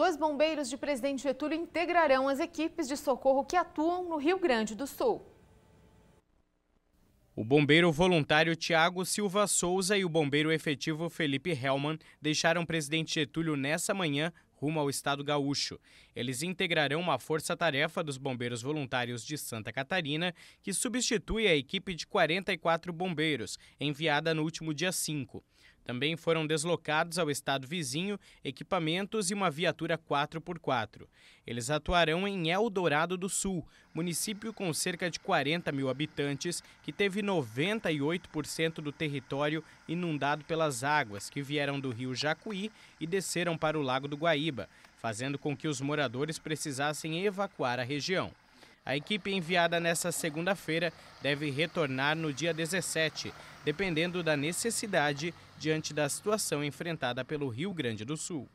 Dois bombeiros de Presidente Getúlio integrarão as equipes de socorro que atuam no Rio Grande do Sul. O bombeiro voluntário Tiago Silva Souza e o bombeiro efetivo Felipe Hellman deixaram presidente Getúlio nessa manhã rumo ao estado gaúcho. Eles integrarão uma força-tarefa dos bombeiros voluntários de Santa Catarina, que substitui a equipe de 44 bombeiros enviada no último dia 5. Também foram deslocados ao estado vizinho equipamentos e uma viatura 4x4. Eles atuarão em Eldorado do Sul, município com cerca de 40 mil habitantes, que teve 98% do território inundado pelas águas que vieram do rio Jacuí e desceram para o Lago do Guaíba, fazendo com que os moradores precisassem evacuar a região. A equipe enviada nesta segunda-feira deve retornar no dia 17, dependendo da necessidade diante da situação enfrentada pelo Rio Grande do Sul.